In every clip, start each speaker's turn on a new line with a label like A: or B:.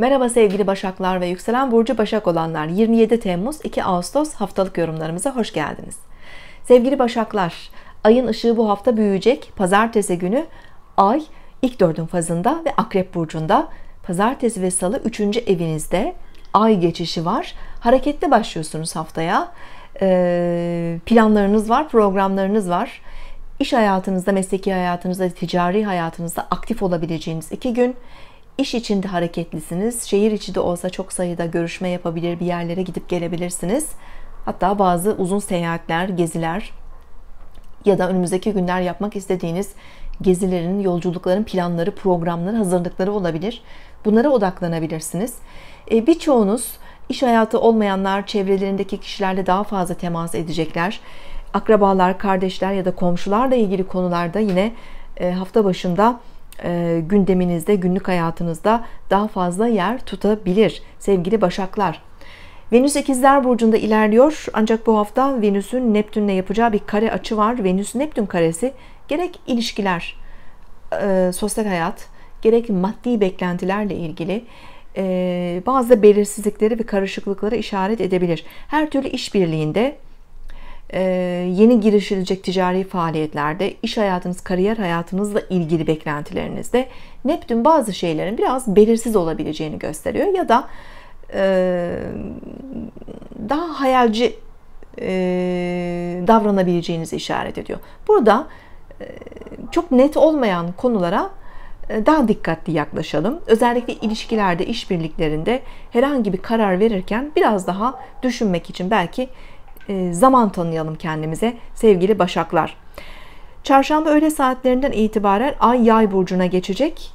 A: Merhaba sevgili Başaklar ve Yükselen Burcu Başak olanlar 27 Temmuz 2 Ağustos haftalık yorumlarımıza hoş geldiniz. Sevgili Başaklar ayın ışığı bu hafta büyüyecek pazartesi günü ay ilk dördün fazında ve akrep burcunda pazartesi ve salı 3. evinizde ay geçişi var hareketli başlıyorsunuz haftaya ee, planlarınız var programlarınız var İş hayatınızda mesleki hayatınızda ticari hayatınızda aktif olabileceğiniz iki gün İş içinde hareketlisiniz. Şehir içi de olsa çok sayıda görüşme yapabilir, bir yerlere gidip gelebilirsiniz. Hatta bazı uzun seyahatler, geziler ya da önümüzdeki günler yapmak istediğiniz gezilerin, yolculukların planları, programları, hazırlıkları olabilir. Bunlara odaklanabilirsiniz. E, birçoğunuz iş hayatı olmayanlar çevrelerindeki kişilerle daha fazla temas edecekler. Akrabalar, kardeşler ya da komşularla ilgili konularda yine e, hafta başında e, gündeminizde, günlük hayatınızda daha fazla yer tutabilir sevgili Başaklar. Venüs ikizler burcunda ilerliyor ancak bu hafta Venüs'ün Neptün'le yapacağı bir kare açı var. Venüs-Neptün karesi gerek ilişkiler, e, sosyal hayat, gerek maddi beklentilerle ilgili e, bazı belirsizlikleri ve karışıklıkları işaret edebilir. Her türlü işbirliğinde ee, yeni girişilecek ticari faaliyetlerde, iş hayatınız, kariyer hayatınızla ilgili beklentilerinizde Neptün bazı şeylerin biraz belirsiz olabileceğini gösteriyor ya da e, daha hayalci e, davranabileceğinizi işaret ediyor. Burada e, çok net olmayan konulara daha dikkatli yaklaşalım. Özellikle ilişkilerde, işbirliklerinde herhangi bir karar verirken biraz daha düşünmek için belki ee, zaman tanıyalım kendimize sevgili Başaklar. Çarşamba öğle saatlerinden itibaren Ay Yay burcuna geçecek.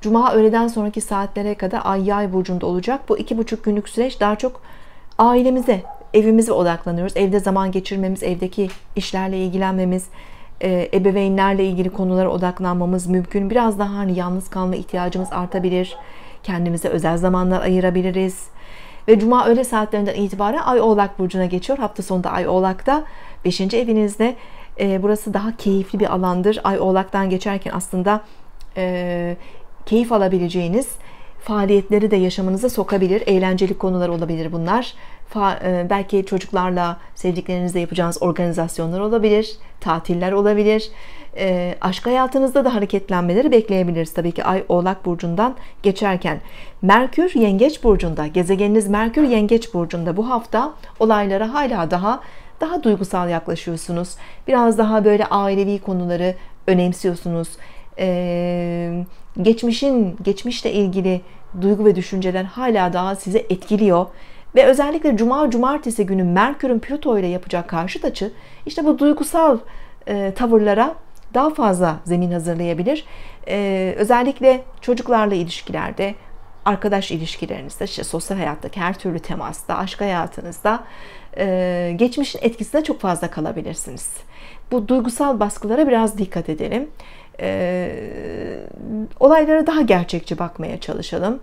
A: Cuma öğleden sonraki saatlere kadar Ay Yay burcunda olacak. Bu iki buçuk günlük süreç daha çok ailemize, evimize odaklanıyoruz. Evde zaman geçirmemiz, evdeki işlerle ilgilenmemiz, e, ebeveynlerle ilgili konulara odaklanmamız mümkün. Biraz daha hani yalnız kalma ihtiyacımız artabilir. Kendimize özel zamanlar ayırabiliriz. Ve cuma öğle saatlerinden itibaren Ay Oğlak Burcu'na geçiyor. Hafta sonu da Ay Oğlak'ta 5. evinizde. E, burası daha keyifli bir alandır. Ay Oğlak'tan geçerken aslında e, keyif alabileceğiniz, faaliyetleri de yaşamınıza sokabilir. Eğlenceli konular olabilir bunlar. Fa e, belki çocuklarla, sevdiklerinizle yapacağınız organizasyonlar olabilir, tatiller olabilir. E, aşk hayatınızda da hareketlenmeleri bekleyebiliriz. Tabii ki Ay Oğlak Burcu'ndan geçerken. Merkür Yengeç Burcu'nda, gezegeniniz Merkür Yengeç Burcu'nda bu hafta olaylara hala daha daha duygusal yaklaşıyorsunuz. Biraz daha böyle ailevi konuları önemsiyorsunuz. Ee, geçmişin, geçmişle ilgili duygu ve düşünceler hala daha size etkiliyor. Ve özellikle cuma cumartesi günü Merkür'ün Plüto ile yapacak karşıt açı işte bu duygusal e, tavırlara daha fazla zemin hazırlayabilir. E, özellikle çocuklarla ilişkilerde, arkadaş ilişkilerinizde, işte sosyal hayattaki her türlü temasta, aşk hayatınızda e, geçmişin etkisinde çok fazla kalabilirsiniz. Bu duygusal baskılara biraz dikkat edelim. E, olaylara daha gerçekçi bakmaya çalışalım.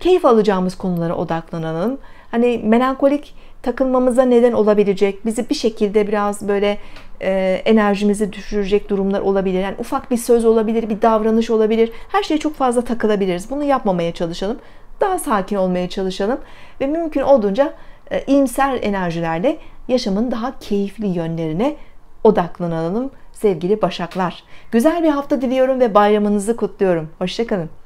A: Keyif alacağımız konulara odaklanalım. Hani melankolik takılmamıza neden olabilecek, bizi bir şekilde biraz böyle e, enerjimizi düşürecek durumlar olabilir. Yani ufak bir söz olabilir, bir davranış olabilir. Her şeye çok fazla takılabiliriz. Bunu yapmamaya çalışalım. Daha sakin olmaya çalışalım ve mümkün olduğunca e, iyimser enerjilerle yaşamın daha keyifli yönlerine odaklanalım sevgili başaklar. Güzel bir hafta diliyorum ve bayramınızı kutluyorum. Hoşçakalın.